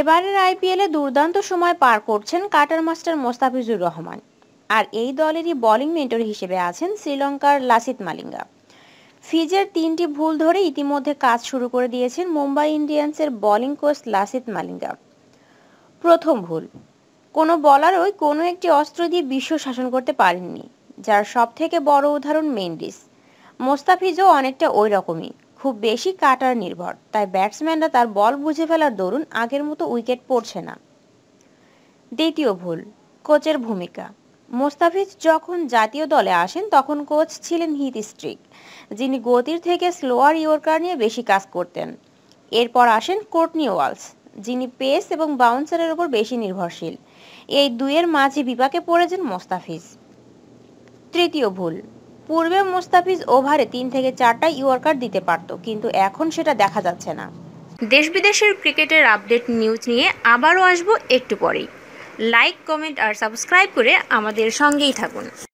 এবারের আইপিএলে দুর্দান্ত সময় পার করছেন কাটার মাস্টার মোস্তাফিজুর রহমান আর এই দলেরই বোলিং মেন্টর হিসেবে আছেন শ্রীলঙ্কার লাসিত মালিঙ্গা ফিজের তিনটি ভুল ধরে ইতিমধ্যে কাজ শুরু করে দিয়েছেন মুম্বাই ইন্ডিয়ান্সের বোলিং কোচ লাসিত মালিঙ্গা প্রথম ভুল কোনো বলারই কোনো একটি অস্ত্র দিয়ে বিশ্ব শাসন করতে পারেননি যার সবথেকে বড় উদাহরণ মেন্ডিস মোস্তাফিজও অনেকটা ওই রকমই খুব বেশি কাটার নির্ভর তাই ব্যাটসম্যানরা তার বল বুঝে ফেলার দরুন আগের মতো উইকেট পড়ছে না দ্বিতীয় ভুল কোচের ভূমিকা মোস্তাফিজ যখন জাতীয় দলে আসেন তখন কোচ ছিলেন হিত স্ট্রিক যিনি গতির থেকে স্লোয়ার ইয়র্কার নিয়ে বেশি কাজ করতেন এরপর আসেন কোর্টনি ওয়ালস যিনি পেস এবং বাউন্সারের ওপর বেশি নির্ভরশীল এই দুয়ের মাঝে বিপাকে পড়েছেন মোস্তাফিজ তৃতীয় ভুল পূর্বে মুস্তাফিজ ওভারে তিন থেকে চারটা ইয়র্কার দিতে পারত কিন্তু এখন সেটা দেখা যাচ্ছে না দেশ বিদেশের ক্রিকেটের আপডেট নিউজ নিয়ে আবারও আসবো একটু পরেই লাইক কমেন্ট আর সাবস্ক্রাইব করে আমাদের সঙ্গেই থাকুন